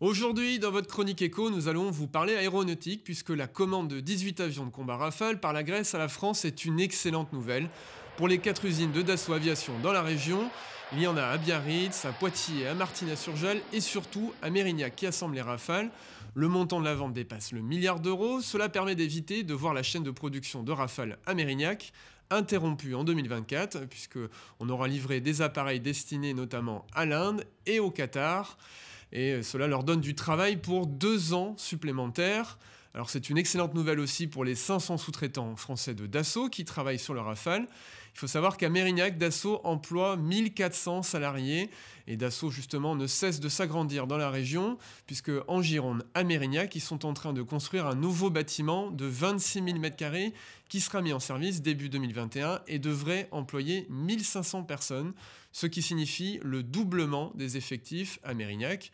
Aujourd'hui, dans votre chronique écho nous allons vous parler aéronautique puisque la commande de 18 avions de combat Rafale par la Grèce à la France est une excellente nouvelle. Pour les quatre usines de Dassault Aviation dans la région, il y en a à Biarritz, à Poitiers, à martina sur gel et surtout à Mérignac qui assemble les Rafales. Le montant de la vente dépasse le milliard d'euros. Cela permet d'éviter de voir la chaîne de production de Rafale à Mérignac interrompue en 2024 puisque on aura livré des appareils destinés notamment à l'Inde et au Qatar. Et euh, cela leur donne du travail pour deux ans supplémentaires alors c'est une excellente nouvelle aussi pour les 500 sous-traitants français de Dassault qui travaillent sur le Rafale. Il faut savoir qu'à Mérignac, Dassault emploie 1400 salariés et Dassault justement ne cesse de s'agrandir dans la région puisque en Gironde, à Mérignac, ils sont en train de construire un nouveau bâtiment de 26 000 m2 qui sera mis en service début 2021 et devrait employer 1500 personnes, ce qui signifie le doublement des effectifs à Mérignac.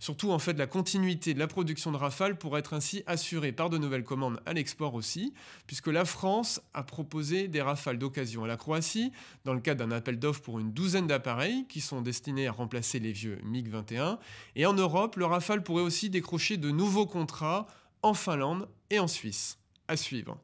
Surtout en fait la continuité de la production de Rafale pourrait être ainsi assurée par de nouvelles commandes à l'export aussi, puisque la France a proposé des Rafales d'occasion à la Croatie dans le cadre d'un appel d'offres pour une douzaine d'appareils qui sont destinés à remplacer les vieux MiG-21. Et en Europe, le Rafale pourrait aussi décrocher de nouveaux contrats en Finlande et en Suisse. À suivre.